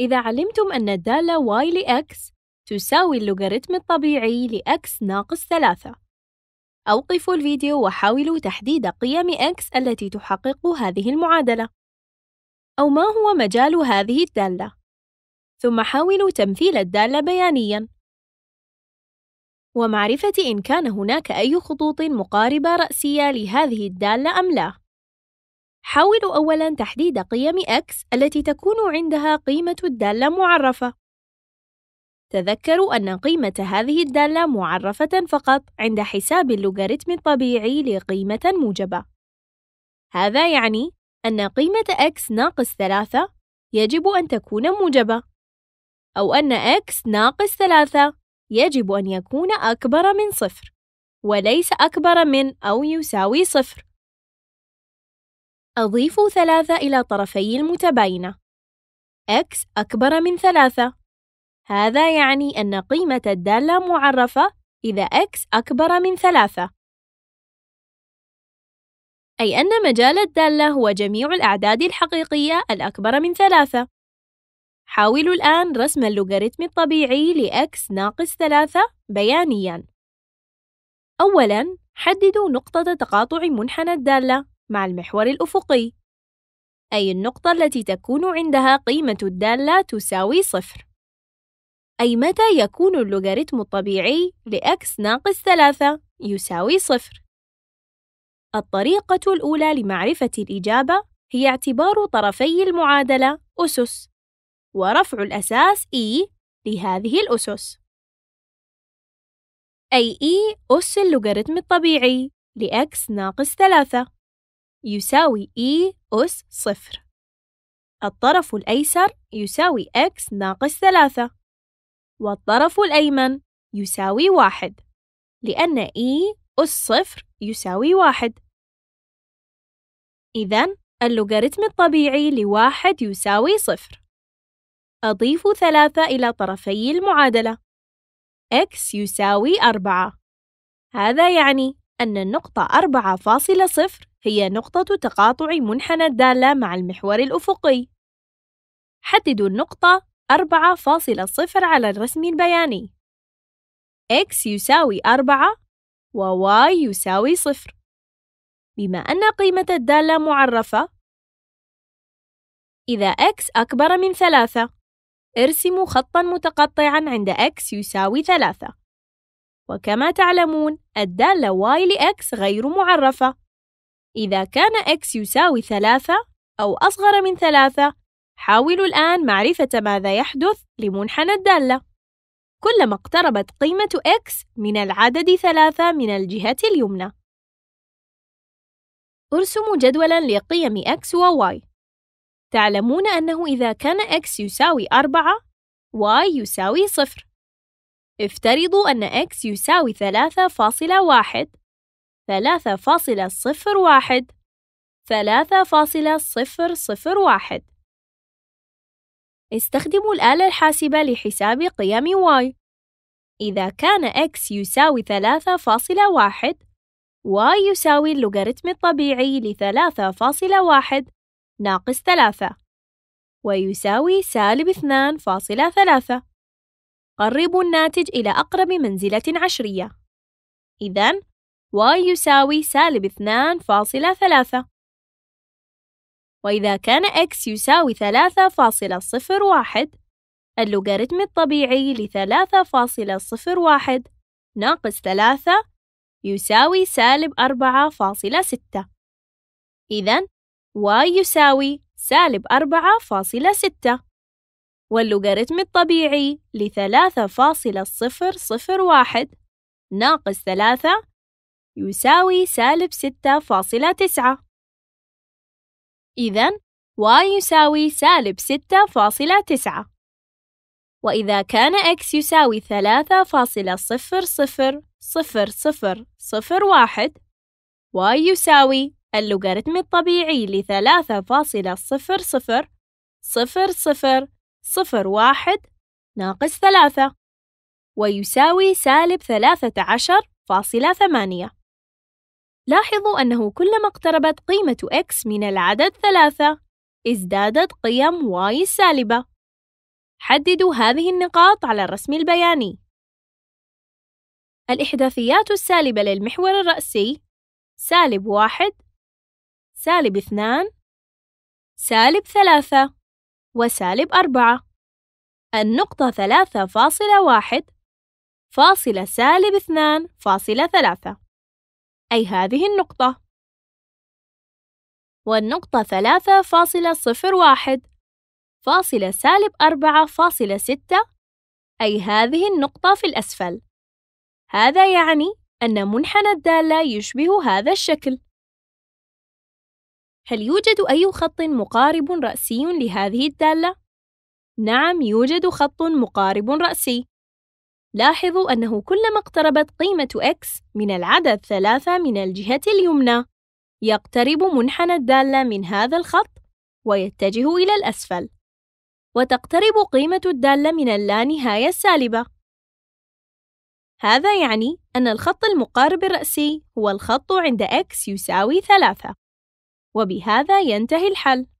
إذا علمتم أن الدالة y لx تساوي اللوغاريتم الطبيعي لx ناقص 3 أوقفوا الفيديو وحاولوا تحديد قيم x التي تحقق هذه المعادلة أو ما هو مجال هذه الدالة ثم حاولوا تمثيل الدالة بيانياً ومعرفة إن كان هناك أي خطوط مقاربة رأسية لهذه الدالة أم لا حاولوا أولاً تحديد قيم X التي تكون عندها قيمة الدالة معرفة. تذكروا أن قيمة هذه الدالة معرفة فقط عند حساب اللوغاريتم الطبيعي لقيمة موجبة. هذا يعني أن قيمة x ناقص ثلاثة يجب أن تكون موجبة، أو أن x ناقص ثلاثة يجب أن يكون أكبر من صفر، وليس أكبر من أو يساوي صفر. أضيف ثلاثة إلى طرفي المتباينة x أكبر من ثلاثة هذا يعني أن قيمة الدالة معرفة إذا x أكبر من ثلاثة أي أن مجال الدالة هو جميع الأعداد الحقيقية الأكبر من ثلاثة حاولوا الآن رسم اللوغاريتم الطبيعي لـ x ناقص ثلاثة بيانياً أولاً حددوا نقطة تقاطع منحنى الدالة مع المحور الأفقي أي النقطة التي تكون عندها قيمة الدالة تساوي صفر أي متى يكون اللوغاريتم الطبيعي لأكس ناقص ثلاثة يساوي صفر الطريقة الأولى لمعرفة الإجابة هي اعتبار طرفي المعادلة أسس ورفع الأساس E لهذه الأسس أي E أس اللوغاريتم الطبيعي لأكس ناقص ثلاثة يساوي E أس صفر الطرف الأيسر يساوي X ناقص ثلاثة والطرف الأيمن يساوي واحد لأن E أس صفر يساوي واحد إذا اللوغاريتم الطبيعي لواحد يساوي صفر أضيف ثلاثة إلى طرفي المعادلة x يساوي أربعة هذا يعني أن النقطة أربعة فاصلة صفر هي نقطة تقاطع منحنى الدالة مع المحور الأفقي. حددوا النقطة 4.0 على الرسم البياني. x يساوي 4 و y يساوي 0. بما أن قيمة الدالة معرفة، إذا x أكبر من 3 ارسموا خطا متقطعا عند x يساوي 3 وكما تعلمون الدالة y لx غير معرفة إذا كان x يساوي ثلاثة أو أصغر من ثلاثة حاولوا الآن معرفة ماذا يحدث لمنحنى الدالة كلما اقتربت قيمة x من العدد ثلاثة من الجهة اليمنى ارسموا جدولا لقيم x و y تعلمون أنه إذا كان x يساوي أربعة y يساوي صفر افترضوا أن x يساوي ثلاثة فاصلة واحد ثلاثة فاصلة صفر واحد ثلاثة فاصلة صفر صفر واحد استخدموا الآلة الحاسبة لحساب قيم y إذا كان x يساوي ثلاثة فاصلة واحد y يساوي اللوغاريتم الطبيعي لثلاثة فاصلة واحد ناقص ثلاثة ويساوي سالب اثنان فاصلة ثلاثة قربوا الناتج إلى أقرب منزلة عشرية إذن y يساوي سالب 2.3 وإذا كان x يساوي 3.01 اللوغاريتم الطبيعي ل 3.01 ناقص 3 يساوي سالب 4.6 إذا y يساوي سالب 4.6 واللوغاريتم الطبيعي ل 3.001 ناقص 3 يساوي سالب ستة فاصلة تسعة إذن y يساوي سالب ستة فاصلة تسعة وإذا كان x يساوي ثلاثة فاصلة صفر صفر صفر صفر صفر واحد y يساوي اللوغاريتم الطبيعي لثلاثة فاصلة صفر صفر صفر صفر صفر واحد ناقص ثلاثة ويساوي سالب ثلاثة عشر فاصلة ثمانية لاحظوا أنه كلما اقتربت قيمة x من العدد ثلاثة ازدادت قيم y السالبة حددوا هذه النقاط على الرسم البياني الإحداثيات السالبة للمحور الرأسي سالب واحد سالب اثنان سالب ثلاثة وسالب أربعة النقطة ثلاثة فاصلة واحد فاصلة سالب اثنان فاصلة ثلاثة أي هذه النقطة والنقطة ثلاثة فاصلة صفر واحد فاصلة سالب أربعة فاصلة ستة أي هذه النقطة في الأسفل هذا يعني أن منحنى الدالة يشبه هذا الشكل هل يوجد أي خط مقارب رأسي لهذه الدالة؟ نعم يوجد خط مقارب رأسي لاحظوا أنه كلما اقتربت قيمة x من العدد ثلاثة من الجهة اليمنى يقترب منحنى الدالة من هذا الخط ويتجه إلى الأسفل وتقترب قيمة الدالة من اللانهاية السالبة هذا يعني أن الخط المقارب الرأسي هو الخط عند x يساوي ثلاثة وبهذا ينتهي الحل